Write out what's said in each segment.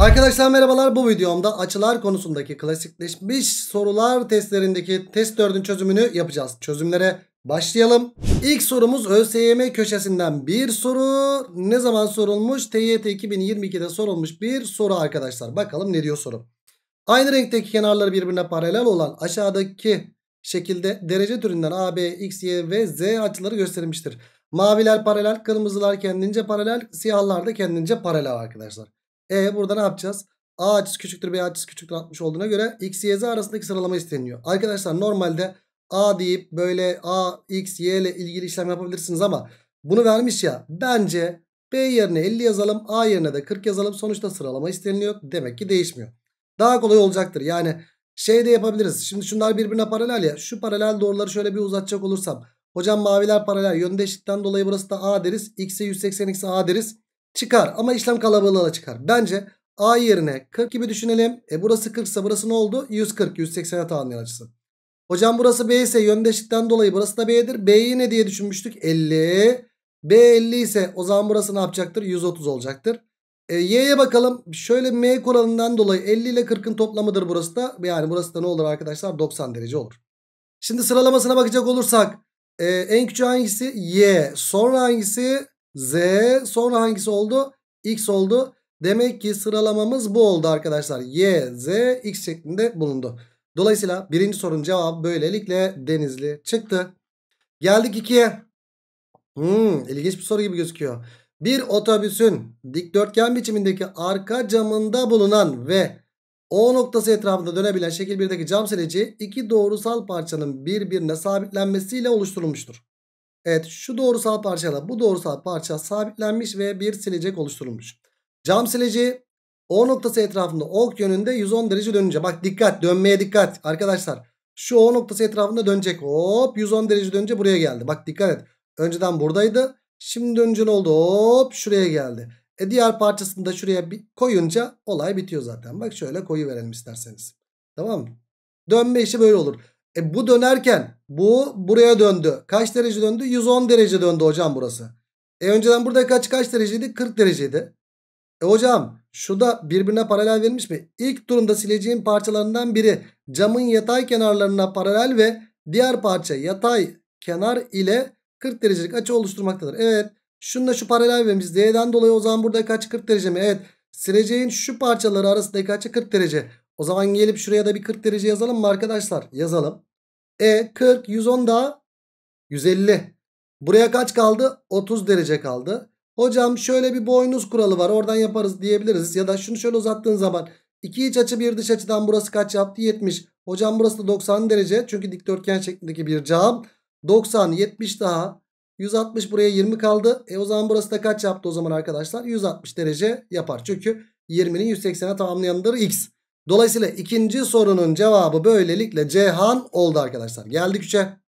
Arkadaşlar merhabalar bu videomda açılar konusundaki klasikleşmiş sorular testlerindeki test 4'ün çözümünü yapacağız. Çözümlere başlayalım. İlk sorumuz ÖSYM köşesinden bir soru. Ne zaman sorulmuş? TYT 2022'de sorulmuş bir soru arkadaşlar. Bakalım ne diyor soru. Aynı renkteki kenarları birbirine paralel olan aşağıdaki şekilde derece türünden A, B, X, Y ve Z açıları gösterilmiştir. Maviler paralel, kırmızılar kendince paralel, siyahlar da kendince paralel arkadaşlar. E burada ne yapacağız? A açısı küçüktür B açısı küçüktür 60 olduğuna göre x, y, z arasındaki sıralama isteniyor. Arkadaşlar normalde A deyip böyle A, X, Y ile ilgili işlem yapabilirsiniz ama bunu vermiş ya bence B yerine 50 yazalım A yerine de 40 yazalım sonuçta sıralama isteniliyor demek ki değişmiyor. Daha kolay olacaktır yani şey de yapabiliriz şimdi şunlar birbirine paralel ya şu paralel doğruları şöyle bir uzatacak olursam hocam maviler paralel yöndeşlikten dolayı burası da A deriz X'e 180 X'e A deriz çıkar. Ama işlem kalabalığı da çıkar. Bence A yerine 40 gibi düşünelim. E burası 40 ise burası ne oldu? 140. 180'e tamamlayan açısı. Hocam burası B ise yöndeşlikten dolayı burası da B'dir. B'yi ne diye düşünmüştük? 50. B 50 ise o zaman burası ne yapacaktır? 130 olacaktır. E, Y'ye bakalım. Şöyle M kuralından dolayı 50 ile 40'ın toplamıdır burası da. Yani burası da ne olur arkadaşlar? 90 derece olur. Şimdi sıralamasına bakacak olursak e, en küçük hangisi? Y. Sonra hangisi? Z sonra hangisi oldu? X oldu. Demek ki sıralamamız bu oldu arkadaşlar. Y, Z, X şeklinde bulundu. Dolayısıyla birinci sorunun cevabı böylelikle Denizli çıktı. Geldik ikiye. Hmm, ilginç bir soru gibi gözüküyor. Bir otobüsün dikdörtgen biçimindeki arka camında bulunan ve O noktası etrafında dönebilen şekil 1'deki cam sileci iki doğrusal parçanın birbirine sabitlenmesiyle oluşturulmuştur. Evet şu doğrusal parçayla bu doğrusal parça sabitlenmiş ve bir silecek oluşturulmuş. Cam sileci O noktası etrafında ok yönünde 110 derece dönünce. Bak dikkat dönmeye dikkat arkadaşlar. Şu O noktası etrafında dönecek. Hop 110 derece dönünce buraya geldi. Bak dikkat et. Önceden buradaydı. Şimdi dönünce ne oldu? Hop şuraya geldi. E diğer parçasını da şuraya koyunca olay bitiyor zaten. Bak şöyle koyu verelim isterseniz. Tamam mı? Dönme işi böyle olur. E bu dönerken bu buraya döndü. Kaç derece döndü? 110 derece döndü hocam burası. E önceden burada kaç kaç dereceydi? 40 dereceydi. E hocam şu da birbirine paralel verilmiş mi? İlk durumda sileceğin parçalarından biri camın yatay kenarlarına paralel ve diğer parça yatay kenar ile 40 derecelik açı oluşturmaktadır. Evet şununla şu paralel vermiş. D'den dolayı o zaman burada kaç 40 derece mi? Evet sileceğin şu parçaları arasındaki kaç 40 derece. O zaman gelip şuraya da bir 40 derece yazalım mı arkadaşlar? Yazalım. E 40 110 daha 150. Buraya kaç kaldı? 30 derece kaldı. Hocam şöyle bir boynuz kuralı var. Oradan yaparız diyebiliriz. Ya da şunu şöyle uzattığın zaman iki iç açı bir dış açıdan burası kaç yaptı? 70. Hocam burası da 90 derece. Çünkü dikdörtgen şeklindeki bir cam 90 70 daha 160 buraya 20 kaldı. E o zaman burası da kaç yaptı o zaman arkadaşlar? 160 derece yapar. Çünkü 20'nin 180'e tamamlayanıdır x. Dolayısıyla ikinci sorunun cevabı böylelikle Cihan oldu arkadaşlar. Geldik 3'e.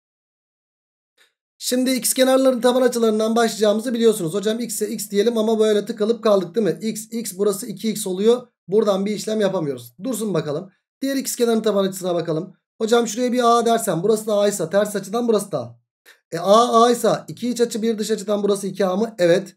Şimdi x kenarların taban açılarından başlayacağımızı biliyorsunuz. Hocam x'e x diyelim ama böyle tıkalıp kaldık değil mi? x, x burası 2x oluyor. Buradan bir işlem yapamıyoruz. Dursun bakalım. Diğer x kenarın taban açısına bakalım. Hocam şuraya bir a dersen burası da a ise ters açıdan burası da a. E a a ise 2 iç açı bir dış açıdan burası 2a mı? Evet.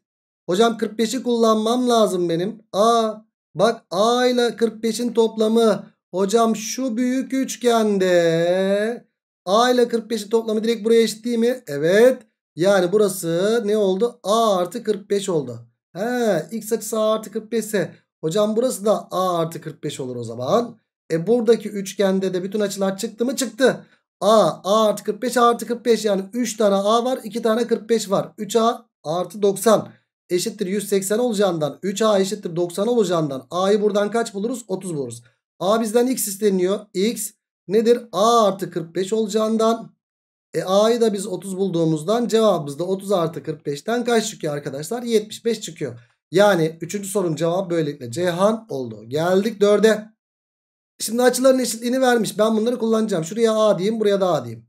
Hocam 45'i kullanmam lazım benim. A Bak A ile 45'in toplamı. Hocam şu büyük üçgende A ile 45'in toplamı direkt buraya eşit değil mi? Evet. Yani burası ne oldu? A artı 45 oldu. He, x açısı A artı 45 ise hocam burası da A artı 45 olur o zaman. E buradaki üçgende de bütün açılar çıktı mı? Çıktı. A, A artı 45, A artı 45 yani 3 tane A var 2 tane 45 var. 3A artı 90 eşittir 180 olacağından 3A eşittir 90 olacağından A'yı buradan kaç buluruz? 30 buluruz. A bizden x isteniyor. X nedir? A artı 45 olacağından e A'yı da biz 30 bulduğumuzdan cevabımız da 30 artı 45'ten kaç çıkıyor arkadaşlar? 75 çıkıyor. Yani 3. sorun cevap böylelikle Ceyhan oldu. Geldik 4'e. Şimdi açıların eşitliğini vermiş. Ben bunları kullanacağım. Şuraya A diyeyim buraya da A diyeyim.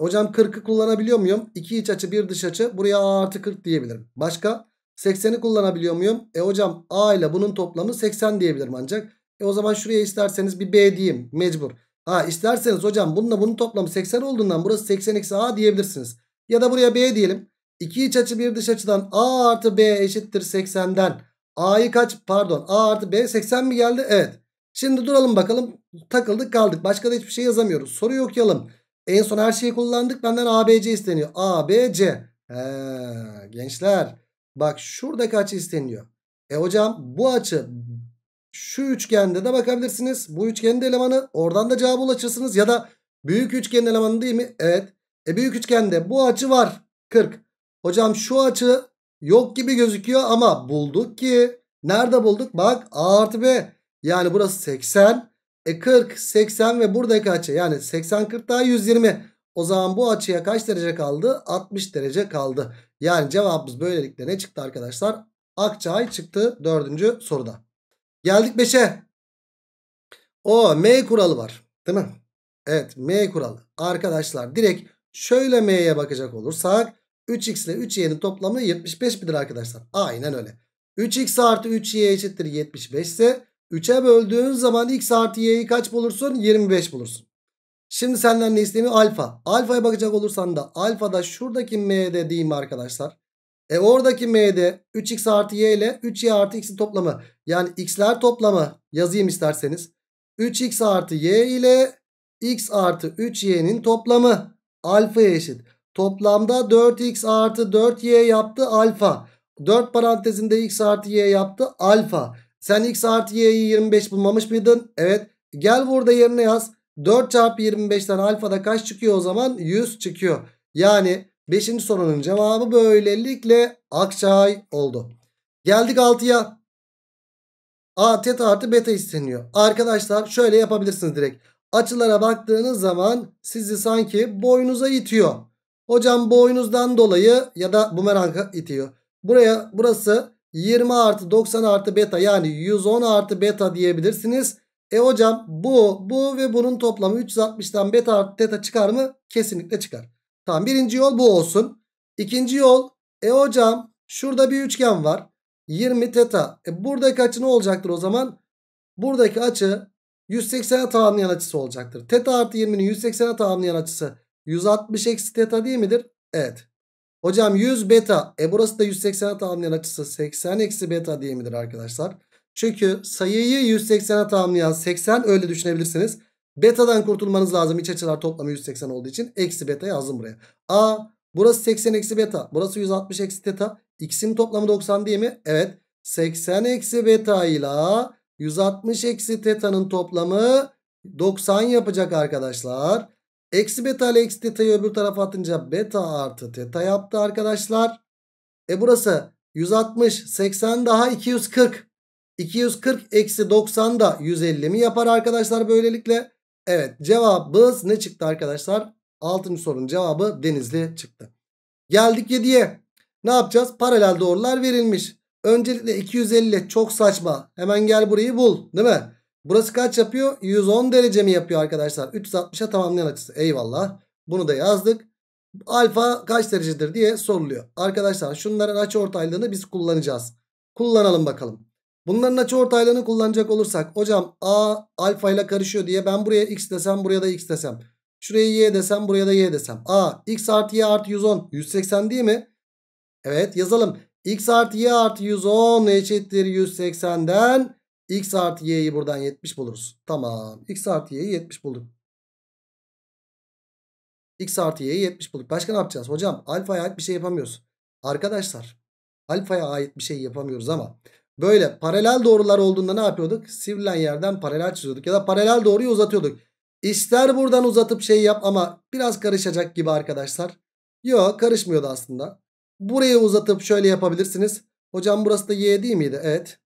Hocam 40'ı kullanabiliyor muyum? 2 iç açı 1 dış açı. Buraya A artı 40 diyebilirim. Başka? 80'i kullanabiliyor muyum? E hocam A ile bunun toplamı 80 diyebilirim ancak. E o zaman şuraya isterseniz bir B diyeyim mecbur. Ha isterseniz hocam bununla bunun toplamı 80 olduğundan burası 80 eksi A diyebilirsiniz. Ya da buraya B diyelim. İki iç açı bir dış açıdan A artı B eşittir 80'den. A'yı kaç pardon A artı B 80 mi geldi? Evet. Şimdi duralım bakalım takıldık kaldık. Başka da hiçbir şey yazamıyoruz. Soruyu okuyalım. En son her şeyi kullandık. Benden ABC isteniyor. ABC. He, gençler. Bak şurada açı isteniyor. E hocam bu açı şu üçgende de bakabilirsiniz. Bu üçgende elemanı oradan da cevabı ulaşırsınız. Ya da büyük üçgenin elemanı değil mi? Evet. E büyük üçgende bu açı var. 40. Hocam şu açı yok gibi gözüküyor ama bulduk ki. Nerede bulduk? Bak A artı B. Yani burası 80. E 40, 80 ve buradaki açı. Yani 80, 40 daha 120. O zaman bu açıya kaç derece kaldı? 60 derece kaldı. Yani cevabımız böylelikle ne çıktı arkadaşlar? Akçay çıktı dördüncü soruda. Geldik 5'e. O M kuralı var. Değil mi? Evet M kuralı. Arkadaşlar direkt şöyle M'ye bakacak olursak 3x ile 3y'nin toplamı 75 midir arkadaşlar? Aynen öyle. 3x artı 3y eşittir 75 ise 3'e böldüğün zaman x artı y'yi kaç bulursun? 25 bulursun. Şimdi senden ne isteyeyim? Alfa. Alfa'ya bakacak olursan da alfada şuradaki m diyeyim arkadaşlar. E oradaki m'de 3x artı y ile 3y artı x'in toplamı. Yani x'ler toplamı yazayım isterseniz. 3x artı y ile x artı 3y'nin toplamı alfaya eşit. Toplamda 4x artı 4y yaptı alfa. 4 parantezinde x artı y yaptı alfa. Sen x artı y'yi 25 bulmamış mıydın? Evet. Gel burada yerine yaz. 4 çarpı 25'ten alfada kaç çıkıyor o zaman? 100 çıkıyor. Yani 5. sorunun cevabı böylelikle Akçay oldu. Geldik 6'ya. A teta artı beta isteniyor. Arkadaşlar şöyle yapabilirsiniz direkt. Açılara baktığınız zaman sizi sanki boynuza itiyor. Hocam boynuzdan dolayı ya da bumeranga itiyor. Buraya burası 20 artı 90 artı beta yani 110 artı beta diyebilirsiniz. E hocam bu, bu ve bunun toplamı 360'tan beta artı teta çıkar mı? Kesinlikle çıkar. Tamam birinci yol bu olsun. İkinci yol e hocam şurada bir üçgen var. 20 teta. E buradaki açı ne olacaktır o zaman? Buradaki açı 180'e tamamlayan açısı olacaktır. Teta artı 20'nin 180'e tamamlayan açısı 160 eksi teta değil midir? Evet. Hocam 100 beta. E burası da 180'e tamamlayan açısı 80 eksi beta değil midir arkadaşlar? Çünkü sayıyı 180'e tamamlayan 80 öyle düşünebilirsiniz. Beta'dan kurtulmanız lazım. İç açılar toplamı 180 olduğu için. Eksi beta yazdım buraya. A burası 80 eksi beta. Burası 160 eksi teta. İkisinin toplamı 90 değil mi? Evet. 80 eksi beta ile 160 eksi teta'nın toplamı 90 yapacak arkadaşlar. Eksi beta ile eksi teta'yı öbür tarafa atınca beta artı teta yaptı arkadaşlar. E burası 160, 80 daha 240. 240 eksi 90 da 150 mi yapar arkadaşlar böylelikle? Evet cevabımız ne çıktı arkadaşlar? 6. sorunun cevabı Denizli çıktı. Geldik 7'ye. Ne yapacağız? Paralel doğrular verilmiş. Öncelikle 250 çok saçma. Hemen gel burayı bul değil mi? Burası kaç yapıyor? 110 derece mi yapıyor arkadaşlar? 360'a tamamlayan açısı. Eyvallah. Bunu da yazdık. Alfa kaç derecedir diye soruluyor. Arkadaşlar şunların açı ortaylığını biz kullanacağız. Kullanalım bakalım. Bunların açı ortaylarını kullanacak olursak hocam A alfa ile karışıyor diye ben buraya x desem buraya da x desem. Şuraya y desem buraya da y desem. A x artı y artı 110 180 değil mi? Evet yazalım. x artı y artı 110 eşittir 180'den x artı y'yi buradan 70 buluruz. Tamam x artı y'yi 70 bulduk. x artı y'yi 70 bulduk. Başka ne yapacağız? Hocam alfaya ait bir şey yapamıyoruz. Arkadaşlar alfaya ait bir şey yapamıyoruz ama... Böyle paralel doğrular olduğunda ne yapıyorduk? Sivrilen yerden paralel çiziyorduk ya da paralel doğruyu uzatıyorduk. İster buradan uzatıp şey yap ama biraz karışacak gibi arkadaşlar. Yok karışmıyordu aslında. Burayı uzatıp şöyle yapabilirsiniz. Hocam burası da y değil miydi? Evet.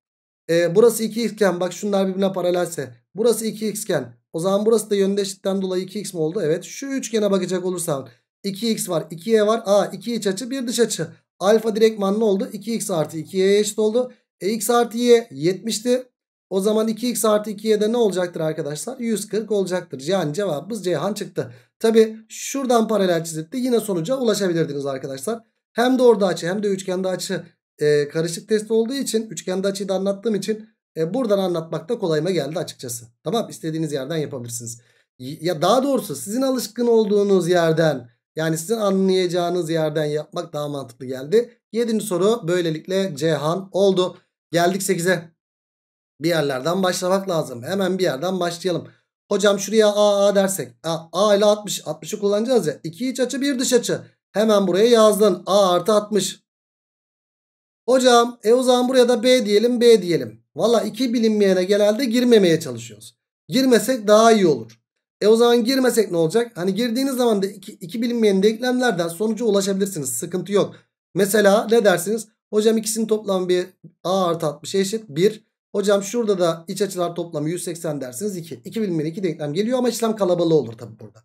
E, burası 2x iken bak şunlar birbirine paralelse. Burası 2x iken o zaman burası da yöndeşlikten dolayı 2x mi oldu? Evet. Şu üçgene bakacak olursam 2x var 2y var. Aa 2 iç açı 1 dış açı. Alfa direktman ne oldu? 2x artı 2y eşit oldu. E x artı y 70'ti. O zaman 2x artı 2y'de ne olacaktır arkadaşlar? 140 olacaktır. Yani cevabımız Ceyhan çıktı. Tabi şuradan paralel çizip yine sonuca ulaşabilirdiniz arkadaşlar. Hem doğru açı hem de üçgende açı e, karışık test olduğu için üçgende açıyı da anlattığım için e, buradan anlatmak da kolayıma geldi açıkçası. Tamam istediğiniz yerden yapabilirsiniz. Ya daha doğrusu sizin alışkın olduğunuz yerden yani sizin anlayacağınız yerden yapmak daha mantıklı geldi. Yedinci soru böylelikle Ceyhan oldu. Geldik 8'e. Bir yerlerden başlamak lazım. Hemen bir yerden başlayalım. Hocam şuraya A, A dersek. A, A ile 60. 60'ı kullanacağız ya. 2 iç açı 1 dış açı. Hemen buraya yazdın. A artı 60. Hocam e o zaman buraya da B diyelim B diyelim. Valla iki bilinmeyene genelde girmemeye çalışıyoruz. Girmesek daha iyi olur. E o zaman girmesek ne olacak? Hani girdiğiniz zaman da iki, bilinmeyen denklemlerden sonuca ulaşabilirsiniz. Sıkıntı yok. Mesela ne dersiniz? Hocam ikisinin toplamı bir a artı 60 eşit 1. Hocam şurada da iç açılar toplamı 180 dersiniz 2. 2 bilinmeli 2 denklem geliyor ama işlem kalabalığı olur tabi burada.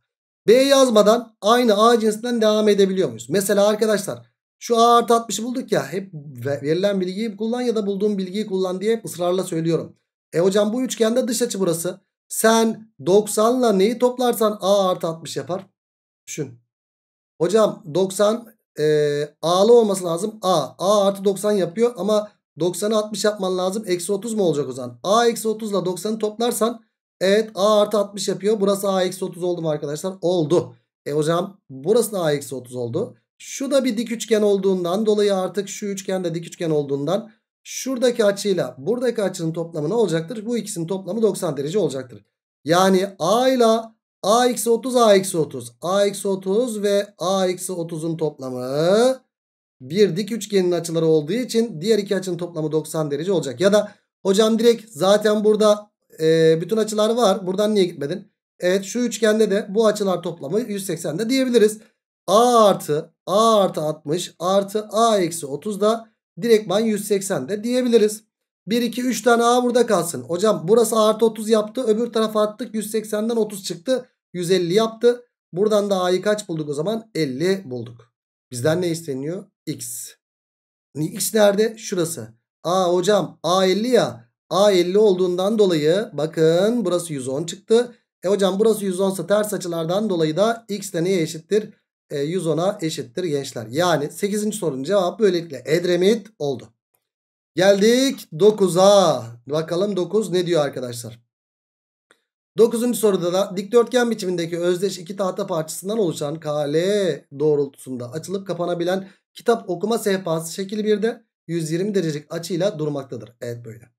B yazmadan aynı A cinsinden devam edebiliyor muyuz? Mesela arkadaşlar şu A artı 60'ı bulduk ya hep verilen bilgiyi kullan ya da bulduğum bilgiyi kullan diye hep ısrarla söylüyorum. E hocam bu üçgende dış açı burası. Sen 90 ile neyi toplarsan A artı 60 yapar. Düşün. Hocam 90 e, A'lı olması lazım. A. A artı 90 yapıyor ama 90'ı 60 yapman lazım. Eksi 30 mu olacak o zaman? A eksi 30 ile 90'ı toplarsan evet A artı 60 yapıyor. Burası A eksi 30 oldu mu arkadaşlar? Oldu. E hocam burası da A eksi 30 oldu. Şu da bir dik üçgen olduğundan dolayı artık şu üçgen de dik üçgen olduğundan şuradaki açıyla buradaki açının toplamı ne olacaktır? Bu ikisinin toplamı 90 derece olacaktır. Yani A ile A eksi 30 A eksi 30. A eksi 30 ve A eksi 30'un toplamı bir dik üçgenin açıları olduğu için diğer iki açının toplamı 90 derece olacak. Ya da hocam direkt zaten burada e, bütün açılar var. Buradan niye gitmedin? Evet şu üçgende de bu açılar toplamı 180 de diyebiliriz. A artı A artı 60 artı A eksi 30 da direktman 180 de diyebiliriz. 1 2 3 tane A burada kalsın. Hocam burası A artı 30 yaptı. Öbür tarafa attık 180'den 30 çıktı. 150 yaptı. Buradan da a'yı kaç bulduk o zaman? 50 bulduk. Bizden ne isteniyor? X. X nerede? Şurası. A hocam A 50 ya. A 50 olduğundan dolayı bakın burası 110 çıktı. E hocam burası 110 ise ters açılardan dolayı da X de neye eşittir? E, 110'a eşittir gençler. Yani 8. sorunun cevabı böylelikle Edremit oldu. Geldik 9'a. Bakalım 9 ne diyor arkadaşlar? Dokuzuncu soruda da dikdörtgen biçimindeki özdeş iki tahta parçasından oluşan kale doğrultusunda açılıp kapanabilen kitap okuma sehpası şekil 1'de 120 derecelik açıyla durmaktadır. Evet böyle.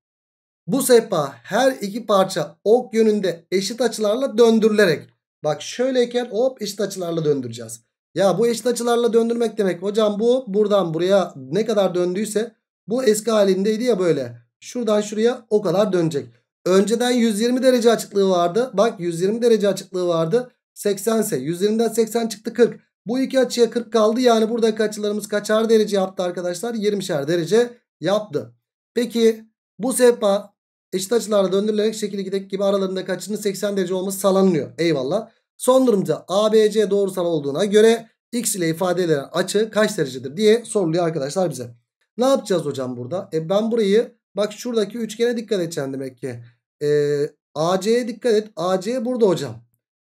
Bu sehpa her iki parça ok yönünde eşit açılarla döndürülerek. Bak şöyleyken hop eşit açılarla döndüreceğiz. Ya bu eşit açılarla döndürmek demek hocam bu buradan buraya ne kadar döndüyse bu eski halindeydi ya böyle. Şuradan şuraya o kadar dönecek. Önceden 120 derece açıklığı vardı. Bak 120 derece açıklığı vardı. 80 ise 120'den 80 çıktı 40. Bu iki açıya 40 kaldı. Yani buradaki açılarımız kaçar derece yaptı arkadaşlar? 20'şer derece yaptı. Peki bu sehpa eşit açılarla döndürülerek şekil 2'deki gibi aralarında kaçının 80 derece olması sağlanıyor. Eyvallah. Son durumda ABC doğrusal olduğuna göre x ile ifade edilen açı kaç derecedir diye soruluyor arkadaşlar bize. Ne yapacağız hocam burada? E ben burayı bak şuradaki üçgene dikkat edeceğim demek ki. E, AC'ye dikkat et. AC burada hocam.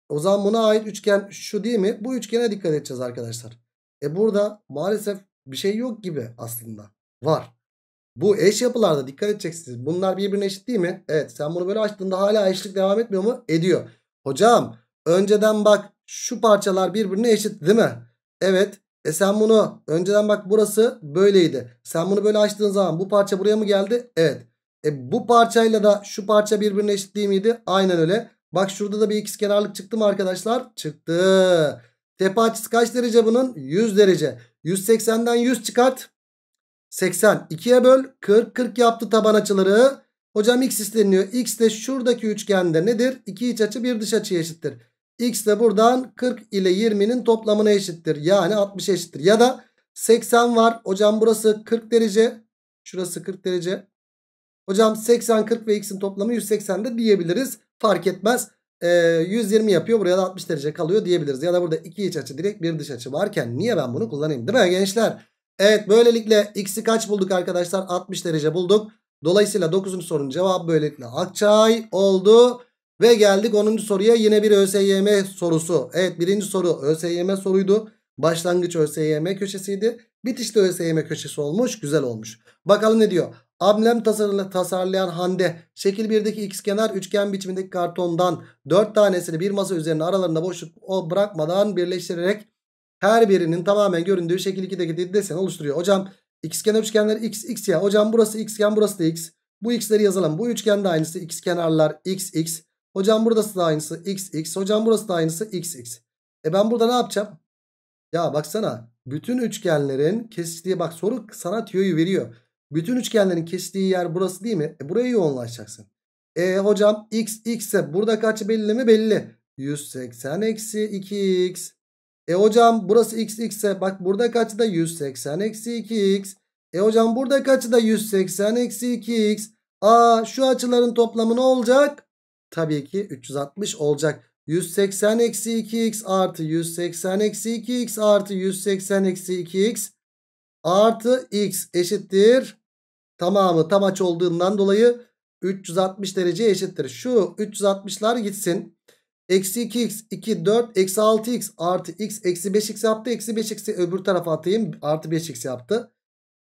O zaman buna ait üçgen şu değil mi? Bu üçgene dikkat edeceğiz arkadaşlar. E burada maalesef bir şey yok gibi aslında. Var. Bu eş yapılarda dikkat edeceksiniz. Bunlar birbirine eşit değil mi? Evet sen bunu böyle açtığında hala eşitlik devam etmiyor mu? Ediyor. Hocam önceden bak şu parçalar birbirine eşit değil mi? Evet. E sen bunu önceden bak burası böyleydi. Sen bunu böyle açtığın zaman bu parça buraya mı geldi? Evet. E bu parçayla da şu parça birbirine eşit değil miydi? Aynen öyle. Bak şurada da bir x kenarlık çıktı mı arkadaşlar? Çıktı. Tepe açısı kaç derece bunun? 100 derece. 180'den 100 çıkart. 80. 2'ye böl. 40. 40 yaptı taban açıları. Hocam x isteniyor. X de şuradaki üçgende nedir? 2 iç açı 1 dış açıya eşittir. X de buradan 40 ile 20'nin toplamına eşittir. Yani 60 eşittir. Ya da 80 var. Hocam burası 40 derece. Şurası 40 derece. Hocam 80 40 ve x'in toplamı 180 de diyebiliriz. Fark etmez. E, ee, 120 yapıyor buraya da 60 derece kalıyor diyebiliriz. Ya da burada iki iç açı direkt bir dış açı varken niye ben bunu kullanayım değil mi gençler? Evet böylelikle x'i kaç bulduk arkadaşlar? 60 derece bulduk. Dolayısıyla 9. sorunun cevabı böylelikle Akçay oldu. Ve geldik 10. soruya yine bir ÖSYM sorusu. Evet birinci soru ÖSYM soruydu. Başlangıç ÖSYM köşesiydi. Bitişte ÖSYM köşesi olmuş güzel olmuş. Bakalım ne diyor? Amblem tasarlayan Hande şekil 1'deki kenar üçgen biçimindeki kartondan 4 tanesini bir masa üzerine aralarında boşluk bırakmadan birleştirerek her birinin tamamen göründüğü şekil 2'deki desen oluşturuyor. Hocam x kenar üçgenler x x ya. Hocam burası x xgen burası da x. Bu x'leri yazalım. Bu üçgen de aynısı x kenarlar x x. Hocam burası da aynısı x x. Hocam burası da aynısı x x. E ben burada ne yapacağım? Ya baksana bütün üçgenlerin kesiştiği bak soru sana tüyoyu veriyor. Bütün üçgenlerin kestiği yer burası değil mi? E, buraya yoğunlaşacaksın. E hocam x x ise burada kaç belli mi? Belli. 180 eksi 2x. E hocam burası x x ise bak burada kaçı da 180 eksi 2x. E hocam burada kaçı da 180 eksi 2x. Aa şu açıların toplamı ne olacak? Tabii ki 360 olacak. 180 eksi 2x artı 180 eksi 2x artı 180 eksi 2x artı x eşittir. Tamamı tam aç olduğundan dolayı 360 derece eşittir. Şu 360'lar gitsin. Eksi 2x 2 4 eksi 6x artı x eksi 5x yaptı. Eksi 5x'i öbür tarafa atayım. Artı 5x yaptı.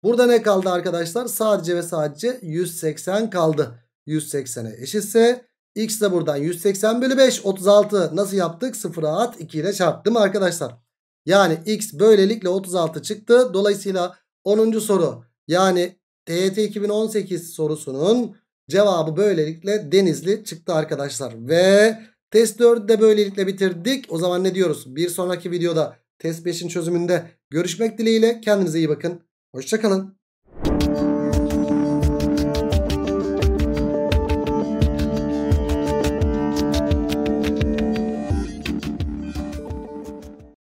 Burada ne kaldı arkadaşlar? Sadece ve sadece 180 kaldı. 180'e eşitse x de buradan 180 bölü 5 36 nasıl yaptık? 0'a at 2 ile çarptım arkadaşlar. Yani x böylelikle 36 çıktı. Dolayısıyla 10. soru yani TET 2018 sorusunun cevabı böylelikle Denizli çıktı arkadaşlar. Ve test 4'ü de böylelikle bitirdik. O zaman ne diyoruz? Bir sonraki videoda test 5'in çözümünde görüşmek dileğiyle. Kendinize iyi bakın. Hoşçakalın.